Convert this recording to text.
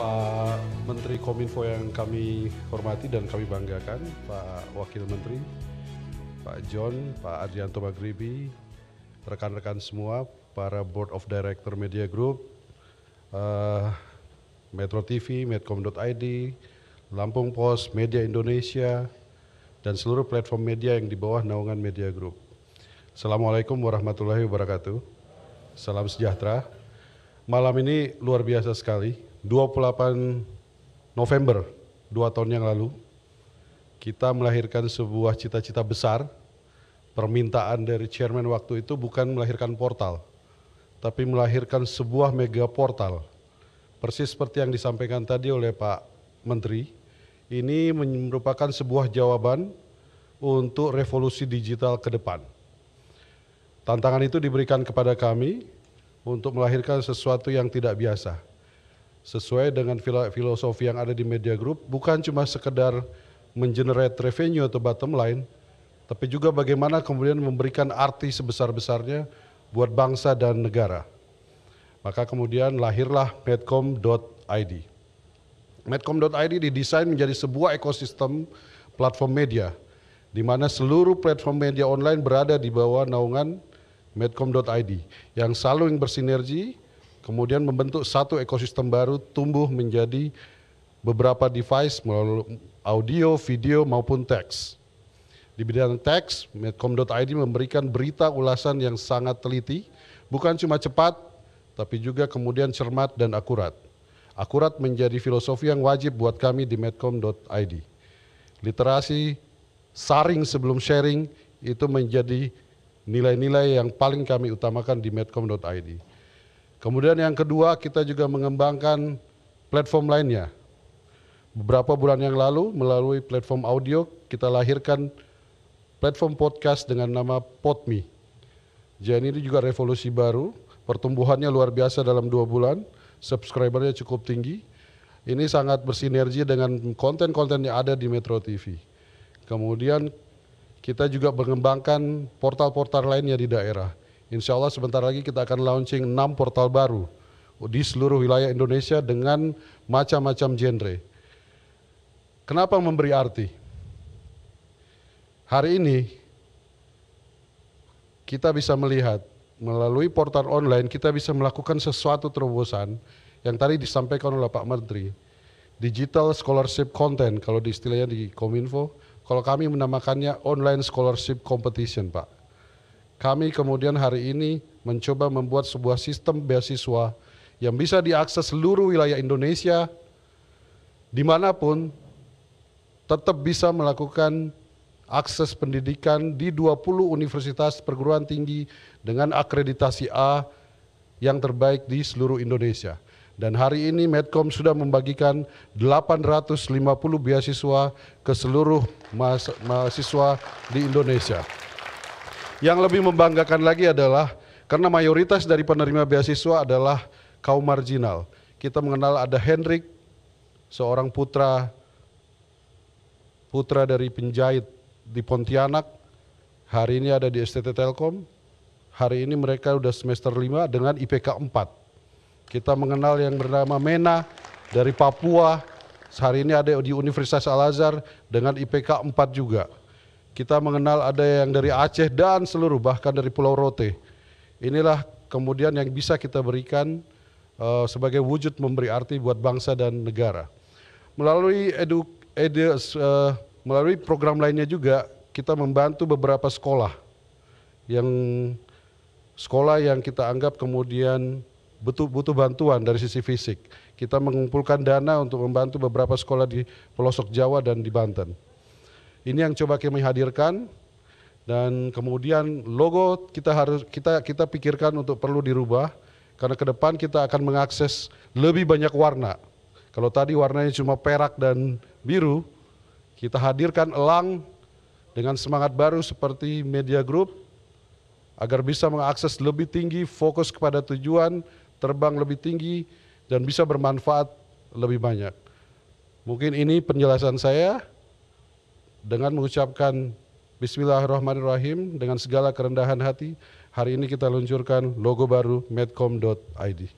Pak Menteri Kominfo yang kami hormati dan kami banggakan, Pak Wakil Menteri, Pak John, Pak Adrianto Magribi, rekan-rekan semua, para Board of Director Media Group, uh, Metro TV, Medcom.id, Lampung Post, Media Indonesia, dan seluruh platform media yang di bawah naungan Media Group. Assalamualaikum warahmatullahi wabarakatuh. Salam sejahtera. Malam ini luar biasa sekali 28 November dua tahun yang lalu kita melahirkan sebuah cita-cita besar permintaan dari chairman waktu itu bukan melahirkan portal tapi melahirkan sebuah mega portal persis seperti yang disampaikan tadi oleh Pak Menteri ini merupakan sebuah jawaban untuk revolusi digital ke depan tantangan itu diberikan kepada kami untuk melahirkan sesuatu yang tidak biasa sesuai dengan filosofi yang ada di media group bukan cuma sekedar mengenerate revenue atau bottom line tapi juga bagaimana kemudian memberikan arti sebesar-besarnya buat bangsa dan negara. Maka kemudian lahirlah medcom.id. Medcom.id didesain menjadi sebuah ekosistem platform media di mana seluruh platform media online berada di bawah naungan medcom.id yang saling bersinergi kemudian membentuk satu ekosistem baru tumbuh menjadi beberapa device melalui audio, video maupun teks. Di bidang teks, medcom.id memberikan berita ulasan yang sangat teliti, bukan cuma cepat, tapi juga kemudian cermat dan akurat. Akurat menjadi filosofi yang wajib buat kami di medcom.id. Literasi, saring sebelum sharing, itu menjadi nilai-nilai yang paling kami utamakan di medcom.id. Kemudian yang kedua kita juga mengembangkan platform lainnya. Beberapa bulan yang lalu melalui platform audio kita lahirkan platform podcast dengan nama Podme. Jadi ini juga revolusi baru, pertumbuhannya luar biasa dalam dua bulan, subscribernya cukup tinggi. Ini sangat bersinergi dengan konten-konten yang ada di Metro TV. Kemudian kita juga mengembangkan portal-portal lainnya di daerah. Insya Allah sebentar lagi kita akan launching 6 portal baru di seluruh wilayah Indonesia dengan macam-macam genre. Kenapa memberi arti? Hari ini kita bisa melihat melalui portal online kita bisa melakukan sesuatu terobosan yang tadi disampaikan oleh Pak Menteri. Digital Scholarship Content kalau di istilahnya di Kominfo, kalau kami menamakannya Online Scholarship Competition, Pak kami kemudian hari ini mencoba membuat sebuah sistem beasiswa yang bisa diakses seluruh wilayah Indonesia dimanapun tetap bisa melakukan akses pendidikan di 20 universitas perguruan tinggi dengan akreditasi A yang terbaik di seluruh Indonesia. Dan hari ini Medcom sudah membagikan 850 beasiswa ke seluruh mahasiswa di Indonesia. Yang lebih membanggakan lagi adalah karena mayoritas dari penerima beasiswa adalah kaum marginal. Kita mengenal ada Hendrik, seorang putra putra dari penjahit di Pontianak. Hari ini ada di STT Telkom. Hari ini mereka sudah semester 5 dengan IPK 4. Kita mengenal yang bernama Mena dari Papua. Hari ini ada di Universitas Al-Azhar dengan IPK 4 juga. Kita mengenal ada yang dari Aceh dan seluruh bahkan dari Pulau Rote. Inilah kemudian yang bisa kita berikan uh, sebagai wujud memberi arti buat bangsa dan negara. Melalui edu, edu uh, melalui program lainnya juga kita membantu beberapa sekolah yang sekolah yang kita anggap kemudian butuh butuh bantuan dari sisi fisik. Kita mengumpulkan dana untuk membantu beberapa sekolah di pelosok Jawa dan di Banten. Ini yang coba kami hadirkan dan kemudian logo kita harus kita kita pikirkan untuk perlu dirubah karena ke depan kita akan mengakses lebih banyak warna. Kalau tadi warnanya cuma perak dan biru, kita hadirkan elang dengan semangat baru seperti media group agar bisa mengakses lebih tinggi, fokus kepada tujuan, terbang lebih tinggi dan bisa bermanfaat lebih banyak. Mungkin ini penjelasan saya dengan mengucapkan Bismillahirrahmanirrahim dengan segala kerendahan hati, hari ini kita luncurkan logo baru medcom.id.